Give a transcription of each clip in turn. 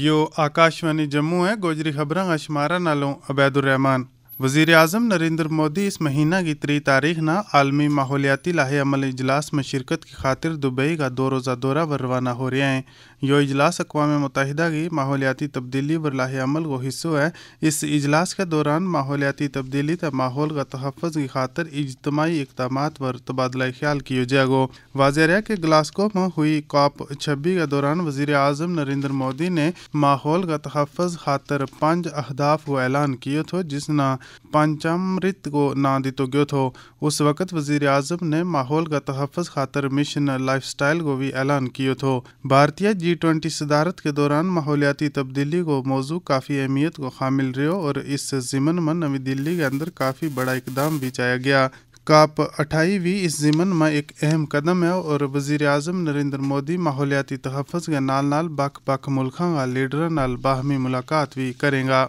यो आकाशवाणी जम्मू है गोजरी खबर अशमारा नालों अबैदुलरहमान वजीर अजम नरेंद्र मोदी इस महीना की त्री तारीख ना आलमी माहौलियाती लाहे अमल इजलास में शिरकत की खातिर दुबई का दो रोज़ा दौरा पर रवाना हो रहे हैं यो इजलास अकवा मुतहदा की माहौलियाती तब्दीली बरलाह अमल को हिस्सो है इस इजलास के दौरान माहौलियाती तब्दीली त माहौल का तहफ़ की खातर इजतमाही इकदाम पर तबादला ख्याल किया जाएगा वाजह रहा कि ग्लास्को में हुई कॉप छब्बी के दौरान वजीर अजम नरेंद्र मोदी ने माहौल का तहफ़ खातर पांच अहदाफ को ऐलान किया थो जिसना पंचामृत को ना दिता गया थो उस वक्त वजीर अजम ने माहौल का तहफ़ खातर मिशन लाइफ स्टाइल को भी ऐलान किया थो भारतीय जी जी ट्वेंटी सदारत के दौरान माहौलियाती तब्दीली को मौजू काफ़ी अहमियत को हामिल रहे और इस ज़िमन में नवी दिल्ली के अंदर काफ़ी बड़ा इकदाम भी चाया गया काप अठाई भी इस जिमन में एक अहम कदम है और वजीर अजम नरेंद्र मोदी माहौलियाती तहफ़ के नाल नाल बख बख मुल्कों का लीडर नाल बाहमी मुलाकात भी करेंगा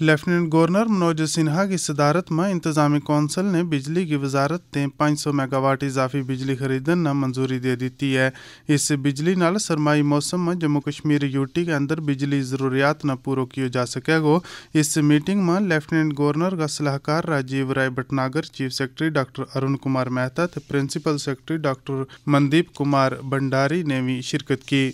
लेफ्टिनेंट गवर्नर मनोज सिन्हा की सदारत में इंतजामी कौंसल ने बिजली की वजारत ते पाँच सौ मेगावाट इजाफी बिजली खरीदन न मंजूरी दे दी है इस बिजली नाल सरमाई मौसम में जम्मू कश्मीर यूटी के अंदर बिजली जरूरियात न पूरा किया जा सकेगो इस मीटिंग में लेफ्टिनेंट गवर्नर का सलाहकार Rajeev Rai Bhatnagar chief secretary doctor Arun Kumar Mehta principal secretary doctor Mandeep Kumar Bhandari ने भी शिरकत की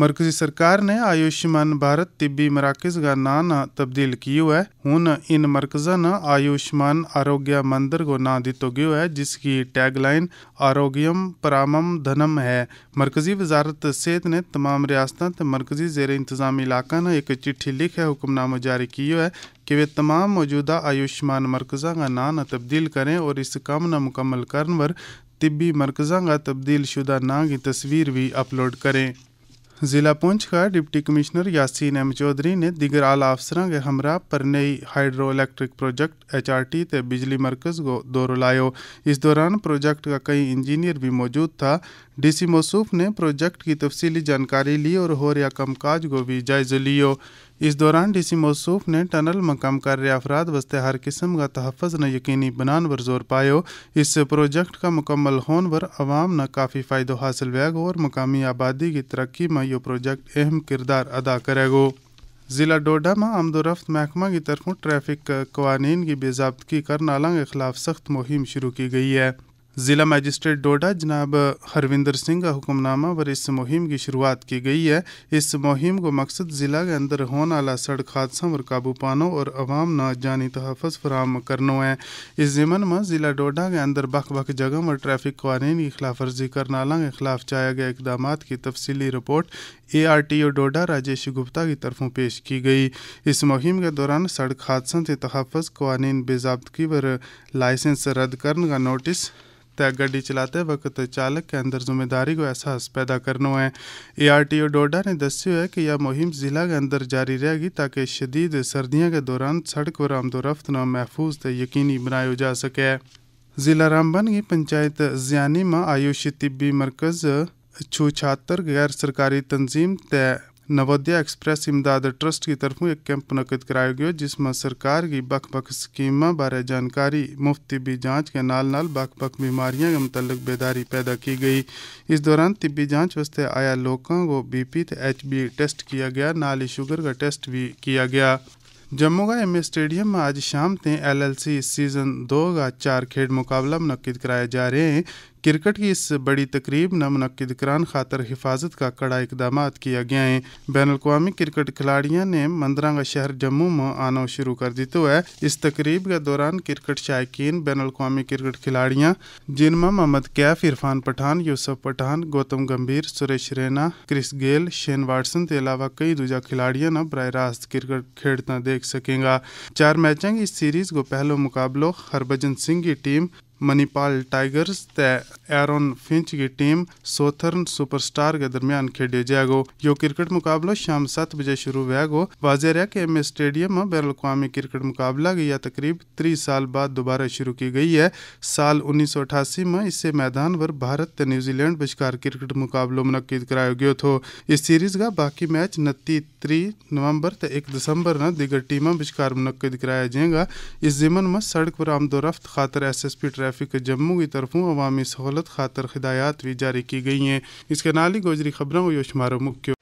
ਮਰਕਜ਼ੀ ਸਰਕਾਰ ने आयुष्मान भारत ਤਿੱਬੀ ਮਰਾਕਜ਼ का ਨਾਂ ना तब्दील ਕੀਓ ਹੈ हूँ इन ਮਰਕਜ਼ਾਂ ने आयुष्मान आरोग्य ਮੰਦਰ को ਨਾਂ ਦਿੱਤੋ ਗਿਓ है जिसकी टैगलाइन आरोग्यम परामम धनम है मरकजी वजारत सेहत ने तमाम रियासतों मरकजी जेर इंतजाम इलाका ने एक चिट्ठी लिख है हुक्मनामा जारी किया है कि वे तमाम मौजूदा आयुष्मान मरकज़ा का नाम ना तब्दील करें और इस काम न मुकम्मल करन पर तिब्बी मरकज़ा का तब्दील शुदा नाम की तस्वीर भी अपलोड करें ज़िला पुंछ का deputy commissioner Yasin M Chaudhary ने दिगर आला अफसर के हमरा पर नई hydro electric project H R T बिजली मरकज़ को दौर लायो इस दौरान प्रोजेक्ट का कई इंजीनियर भी मौजूद था डीसी मौसूफ ने प्रोजेक्ट की तफसीली जानकारी ली और हो रहा कम काज को भी जायजा लियो इस दौरान डीसी मौसूफ ने टनल में कम कर अफराद वस्ते हर किस्म का तहफ़ न यकीनी बनान पर जोर पायो इस प्रोजेक्ट का मुकम्मल होने पर आवाम न काफ़ी फ़ायदा हासिल वैगो और मकामी आबादी की तरक्की में यह प्रोजेक्ट अहम किरदार अदा करेगो ज़िला डोडा में आमदोरफ्त महकमा की तरफों ट्रैफिक कवानीन की बेजाबतगी कर नाला के खिलाफ सख्त मुहिम शुरू की गई है ज़िला मजिस्ट्रेट डोडा जनाब हरविंदर सिंह का हुक्मनामा पर इस मुहिम की शुरुआत की गई है इस मुहिम को मकसद ज़िला के अंदर होने वाला सड़क हादसा पर काबू पानो और आवाम न जानी तहफ़ फ्राहम करना है इस ज़िमन में ज़िला डोडा के अंदर बख बख जगह और ट्रैफिक कवानीन की खिलाफ वर्जी करने के खिलाफ चाया गया इकदाम की तफसीली report A R T O Doda Rajesh Gupta की तरफों पेश की गई इस मुहिम के दौरान सड़क हादसों से तहफ़ कवानीन बेजाबगी पर लाइसेंस रद्द करने का नोटिस तय गाड़ी चलाते वक्त चालक के अंदर जिम्मेदारी को एहसास पैदा करना है ए आर टी ओ डोडा ने दस्यो है कि यह मुहिम जिला के अंदर जारी रहेगी ताकि शदीद सर्दियों के दौरान सड़क और आमदोरफ्त न महफूज तो यकीनी बनाया जा सके जिला रामबन की पंचायत जियानी में आयुषी तिबी मरकज़ छू छात्र गैर सरकारी तंजीम तय नवोदया एक्सप्रेस इमदाद ट्रस्ट की तरफों एक कैंप मुनद कराया गया जिसमें सरकार की बख बख स्कीम बारे जानकारी मुफ्त तिबी जांच के नाल नाल बख बख बीमारियों के मुतलक बेदारी पैदा की गई इस दौरान तिबी जांच वास्ते आया लोगों को बी पी तो एच बी टेस्ट किया गया नाल ही शुगर का टेस्ट भी किया गया जम्मू का एम ए स्टेडियम में आज शाम ते एल एल सी सीजन दो का चार खेड मुकाबला मुनद कराए जा रहे हैं क्रिकेट की इस बड़ी तकरीब मनद करान खातर हिफाजत का कड़ा इकदाम किया गया है बैन अवी क्रिकेट खिलाड़ियों ने मंदरंगा शहर जम्मू में आना शुरू कर दी तो है इस तकरीब के दौरान क्रिकेट शायकीन बैन अवी क्रिकेट खिलाड़ियाँ जिनमें Mohammad Kaif Irfan Pathan Yusuf Pathan Gautam Gambhir Suresh Raina Chris Gayle Shane Watson के अलावा कई दूजा खिलाड़ियों ने बर रास्त क्रिकेट खेड़ता देख सकेंगा चार मैचों की इस सीरीज को पहलो मुकाबलो हरभजन सिंह की टीम मणिपाल टाइगर्स ते एरोन फिंच की टीम सोथर्न सुपरस्टार के दरमियान खेडियो जाएगो यो क्रिकेट मुकाबला शाम सात बजे शुरू हुएगो वाजेर रहा कि एम स्टेडियम में बैर अवी क्रिकेट मुकाबला की यह तकरीब तीस साल बाद दोबारा शुरू की गई है साल उन्नीस में इसे मैदान पर भारत ते न्यूजीलैंड बचकार क्रिकेट मुकाबलों मुनद कराया गया थो इस सीरीज का बाकी मैच नती त्री नवंबर ते एक दिसंबर न दिगर टीमों बचकार मुनद कराया जाएगा इस जिमन में सड़क पर आमदोरफ्त खातर S S P traffic Jammu की तरफों अवामी सहूलत खातर हिदायत भी जारी की गई हैं इसके नाल ही गोजरी खबरों को यो शुमारो मुख्य